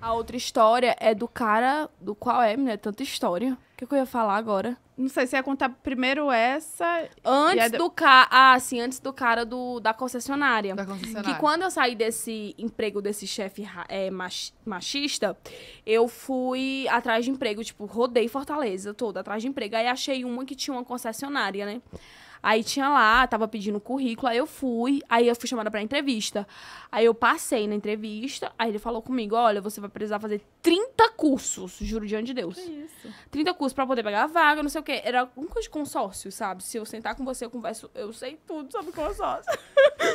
A outra história é do cara do qual é, né? Tanta história. O que, é que, eu ia falar agora? Não sei se ia contar primeiro essa. Antes do cara. Ah, sim, antes do cara do, da concessionária. Da concessionária. Que quando eu saí desse emprego desse chefe é, machista, eu fui atrás de emprego, tipo, rodei Fortaleza toda atrás de emprego. Aí achei uma que tinha uma concessionária, né? Aí tinha lá, tava pedindo currículo, aí eu fui, aí eu fui chamada pra entrevista. Aí eu passei na entrevista, aí ele falou comigo: olha, você vai precisar fazer 30 30 cursos, juro diante de Deus. Que isso. 30 cursos pra poder pegar a vaga, não sei o quê. Era alguma coisa de consórcio, sabe? Se eu sentar com você, eu converso, eu sei tudo sobre consórcio.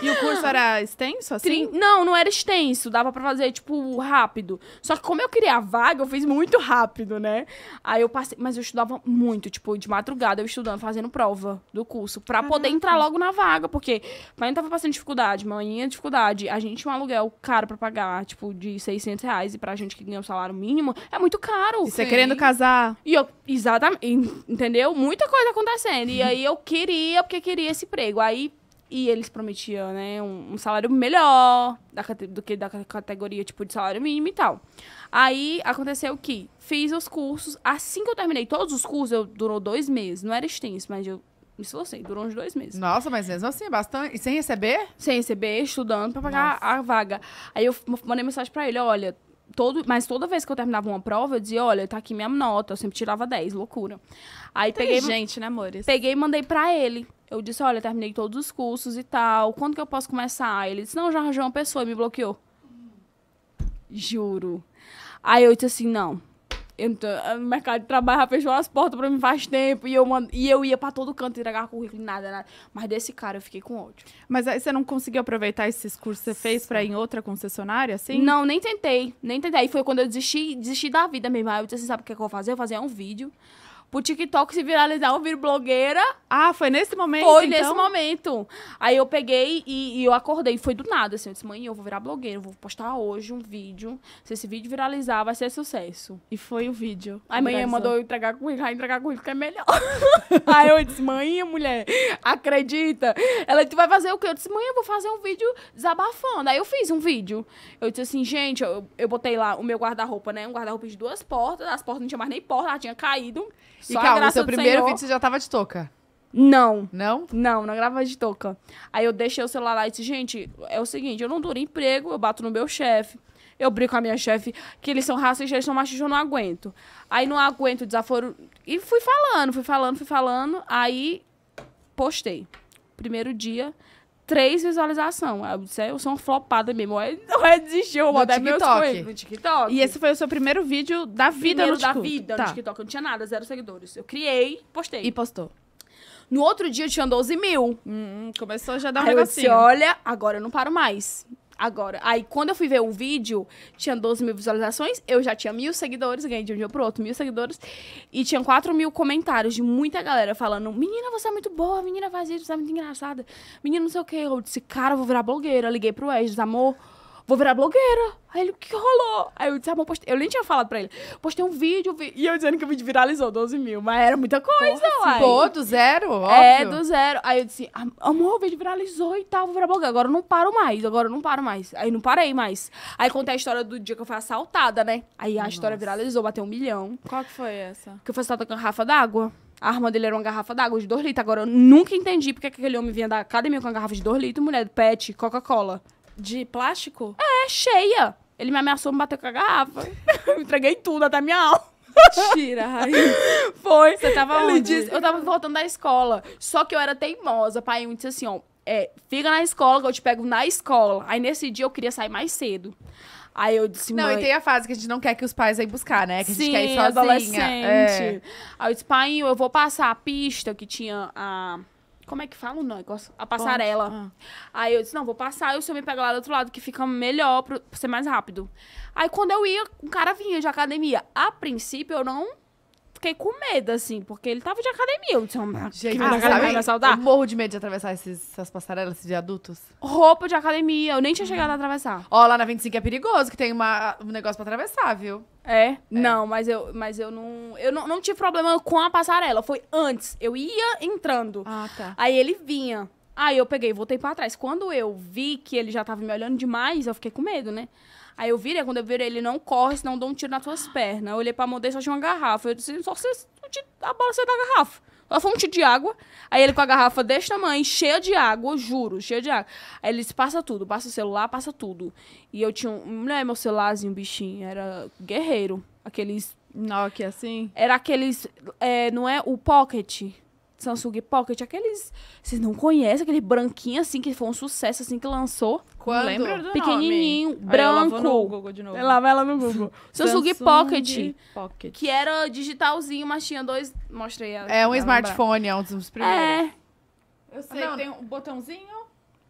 E o curso era extenso, assim? Trin... Não, não era extenso. Dava pra fazer, tipo, rápido. Só que como eu queria a vaga, eu fiz muito rápido, né? Aí eu passei, mas eu estudava muito, tipo, de madrugada eu estudando, fazendo prova do curso, pra Caraca. poder entrar logo na vaga, porque pai não tava passando dificuldade, mãe tinha dificuldade. A gente tinha um aluguel caro pra pagar, tipo, de 600 reais, e pra gente que ganha um salário mínimo, mínimo, é muito caro. E você Sim. querendo casar. E eu, exatamente, entendeu? Muita coisa acontecendo. E uhum. aí eu queria, porque queria esse emprego. Aí e eles prometiam, né, um, um salário melhor da, do que da categoria, tipo, de salário mínimo e tal. Aí aconteceu que fiz os cursos, assim que eu terminei todos os cursos, eu, durou dois meses, não era extenso, mas eu me esforcei, durou uns dois meses. Nossa, mas mesmo assim, bastante. E sem receber? Sem receber, estudando pra pagar Nossa. a vaga. Aí eu mandei mensagem pra ele, olha, todo, mas toda vez que eu terminava uma prova, eu dizia, olha, tá aqui minha nota. Eu sempre tirava 10, loucura. Aí peguei. Gente, né, amores? Peguei e mandei pra ele. Eu disse, olha, terminei todos os cursos e tal. Quando que eu posso começar? Ele disse, não, já arranjou uma pessoa e me bloqueou. Juro. Aí eu disse assim, não, então, o mercado de trabalho já fechou as portas pra mim faz tempo. E eu, mand... e eu ia pra todo canto entregar currículo, nada, nada. Mas desse cara eu fiquei com ódio. Mas aí você não conseguiu aproveitar esses cursos que você fez pra ir em outra concessionária, assim? Não, nem tentei. Nem tentei. Aí foi quando eu desisti, desisti da vida mesmo. Aí eu disse assim, sabe o que, é que eu vou fazer? Eu vou fazer um vídeo pro TikTok se viralizar, eu viro blogueira. Ah, foi nesse momento? Foi então? nesse momento. Aí eu peguei e, e, eu acordei, foi do nada, assim, eu disse, mãe, eu vou virar blogueira, eu vou postar hoje um vídeo, se esse vídeo viralizar, vai ser sucesso. E foi o vídeo. Aí a mãe mandou eu entregar com aí entregar currículo que é melhor. aí eu disse, mãe, mulher, acredita? Ela, tu vai fazer o quê? Eu disse, mãe, eu vou fazer um vídeo desabafando. Aí eu fiz um vídeo. Eu disse assim, gente, eu, eu botei lá o meu guarda-roupa, né, um guarda-roupa de duas portas, as portas não tinha mais nem porta, ela tinha caído. Só e calma, seu primeiro Senhor... vídeo você já tava de touca? Não. Não? Não, não gravava de touca. Aí eu deixei o celular lá e disse, gente, é o seguinte, eu não duro emprego, eu bato no meu chefe. Eu brinco com a minha chefe que eles são racistas, eles são machistas, eu não aguento. Aí não aguento desaforo. E fui falando, fui falando, fui falando. Aí postei. Primeiro dia, três visualizações. É, é, eu sou uma flopada mesmo. Não é desistir, eu vou TikTok. no TikTok. E esse foi o seu primeiro vídeo da vida primeiro no TikTok? da vida tá. no TikTok. Eu não tinha nada, zero seguidores. Eu criei, postei. E postou. No outro dia eu tinha 12 mil. Hum, hum, começou já a dar um negocinho. Eu olha, agora eu não paro mais. Agora, aí quando eu fui ver o vídeo, tinha 12 mil visualizações, eu já tinha mil seguidores, ganhei de um dia pro outro mil seguidores, e tinha 4 mil comentários de muita galera falando: Menina, você é muito boa, menina, faz isso, você é muito engraçada, menina, não sei o quê. Eu disse: Cara, eu vou virar blogueira. liguei pro Edges, amor, vou virar blogueira. Aí ele, o que rolou? Aí eu disse, amor, postei... eu nem tinha falado pra ele. Postei um vídeo, vi... e eu dizendo que o vídeo viralizou 12 mil, mas era muita coisa, Porra, Pô, do zero, é, óbvio. É, do zero. Aí eu disse, amor, o vídeo viralizou e tal, vou virar blogueira. Agora eu não paro mais, agora eu não paro mais. Aí não parei mais. Aí contei a história do dia que eu fui assaltada, né? Aí a Nossa. história viralizou, bateu um milhão. Qual que foi essa? Que eu fui assaltada com a garrafa d'água. A arma dele era uma garrafa d'água de 2 litros. Agora, eu nunca entendi porque aquele homem vinha da academia com uma garrafa de 2 litros, mulher, pet, Coca-Cola de plástico? É, cheia. Ele me ameaçou me bater com a garrafa. Entreguei tudo, até minha aula Mentira, Raíssa. Foi. Você tava Ele onde? Disse, eu tava voltando da escola. Só que eu era teimosa. Pai, eu disse assim, ó. É, fica na escola que eu te pego na escola. Aí nesse dia eu queria sair mais cedo. Aí eu disse, Não, mãe... e tem a fase que a gente não quer que os pais aí buscar, né? Que a gente quer ir sozinha. É. adolescente. É. Aí eu disse, pai, eu vou passar a pista que tinha a... Como é que fala o negócio? A passarela. ah. Aí eu disse, não, vou passar, e o senhor me pega lá do outro lado, que fica melhor pra, pra ser mais rápido. Aí quando eu ia, um cara vinha de academia. A princípio, eu não fiquei com medo, assim, porque ele tava de academia. Eu disse, Gente, que ah, academia vai saudar. Eu morro de medo de atravessar esses, essas passarelas, esses adultos Roupa de academia, eu nem tinha chegado a ah. atravessar. Ó, lá na 25 é perigoso, que tem uma, um negócio pra atravessar, viu? É? é? Não, mas eu, mas eu não. Eu não, não tive problema com a passarela. Foi antes. Eu ia entrando. Ah, tá. Aí ele vinha. Aí eu peguei e voltei para trás. Quando eu vi que ele já tava me olhando demais, eu fiquei com medo, né? Aí eu virei, quando eu virei, ele não corre, senão eu dou um tiro nas tuas pernas. Eu olhei pra mão só tinha uma garrafa. Eu disse, só se a bola saiu da garrafa. Só foi um tiro de água. Aí ele com a garrafa desse tamanho, cheia de água, eu juro, cheia de água. Aí ele disse, passa tudo, passa o celular, passa tudo. E eu tinha um, não é meu celularzinho, bichinho, era guerreiro. Aqueles... Nokia, assim? Era aqueles, é, não é? O pocket. Samsung Pocket, aqueles. Vocês não conhecem aquele branquinho assim que foi um sucesso assim que lançou? Quando? Lembra do Pequenininho, nome. branco. Aí no Google de novo. Lá vai ela no Google. Samsung, Samsung Pocket, Pocket, que era digitalzinho, mas tinha dois, mostrei ela. É um smartphone, lembrar. é um dos primeiros. É. Eu sei, não, tem um botãozinho.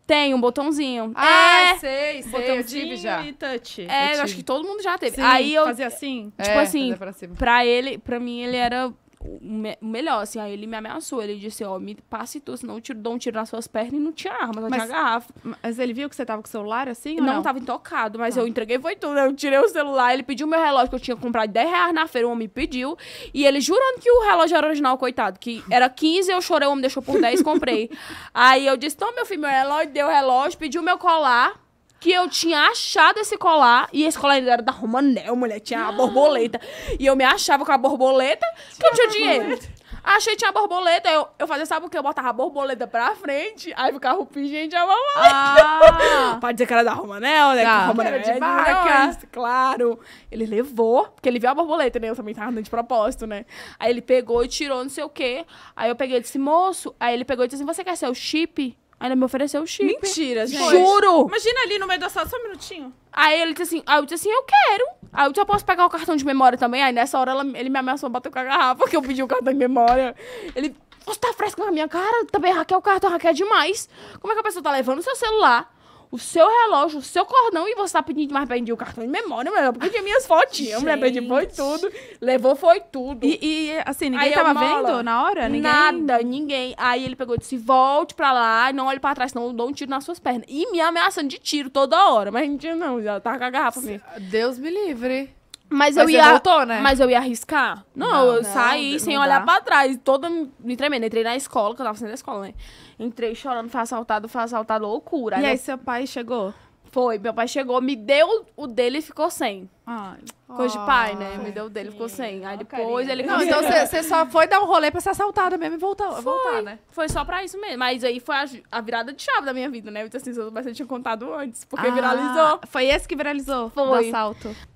Tem um botãozinho. Ah, é. sei, sei. Botãozinho eu tive já. E touch. É, eu, eu acho que todo mundo já teve. Sim, Aí eu fazia assim. Tipo é, assim, pra, pra, ele, pra mim ele era o, melhor, assim, aí ele me ameaçou, ele disse, ó, oh, me passe tu, senão eu tiro, dou um tiro nas suas pernas e não tinha arma, não tinha garrafa. Mas ele viu que você tava com o celular, assim, não, ou não? tava intocado, mas tá. eu entreguei, foi tudo, eu tirei o celular, ele pediu meu relógio, que eu tinha comprado 10 reais na feira, o homem pediu, e ele jurando que o relógio era original, coitado, que era 15, eu chorei, o homem deixou por 10, comprei. aí eu disse, toma meu filho, meu relógio, deu o relógio, pediu meu colar, que eu tinha achado esse colar. E esse colar era da Romanel, né? mulher. Tinha a ah! borboleta. E eu me achava com a borboleta que eu tinha dinheiro. Achei que tinha borboleta. Eu, eu fazia, sabe o que? Eu botava a borboleta pra frente, aí ficava o pingente e a mamãe. Ah. Pode dizer que era da Romanel, né? Tá. Que a Romanel era é de vaca. Claro. Ele levou, porque ele viu a borboleta, né? Eu também tava andando de propósito, né? Aí ele pegou e tirou não sei o quê. Aí eu peguei e disse, moço. Aí ele pegou e disse assim: Você quer ser o chip? Ainda me ofereceu o chip. Mentira, gente. Juro! Imagina ali no meio da sala, só um minutinho. Aí ele disse assim, aí eu disse assim, eu quero. Aí eu já posso pegar o cartão de memória também. Aí nessa hora ela, ele me ameaçou, bateu com a garrafa, porque eu pedi o cartão de memória. Ele, você tá fresco na minha cara? Também Raquel, o cartão Raquel é demais. Como é que a pessoa tá levando o seu celular? o seu relógio, o seu cordão e você tá pedindo mais pedir o cartão de memória, mulher. Porque tinha minhas fotinhas, mulher. Pedi foi tudo. Levou foi tudo. E, e assim, ninguém aí tava vendo na hora? Ninguém... Nada, ninguém. Aí ele pegou e disse: volte pra lá, não olhe pra trás, senão eu dou um tiro nas suas pernas. E me ameaçando de tiro toda hora. Mas não tinha, não, já tava com a garrafa mesmo. Deus me livre. Mas, eu ia. Voltou, né? Mas eu ia arriscar? Não, não eu não, saí não sem olhar pra trás, toda me tremendo. Entrei na escola, que eu tava saindo da escola, né? Entrei chorando, fui assaltado, fui assaltado, loucura. E aí, seu pai chegou? Foi, meu pai chegou, me deu o dele e ficou sem. Ai. Coisa oh, de pai, né? Me deu o dele, ficou sem. Aí depois ele. Não, então você só foi dar um rolê pra ser assaltada mesmo e voltar, foi, voltar, né? Foi só pra isso mesmo. Mas aí foi a, a virada de chave da minha vida, né? Eu então, disse assim, se eu tinha contado antes, porque ah, viralizou. Foi esse que viralizou? Foi. Do assalto.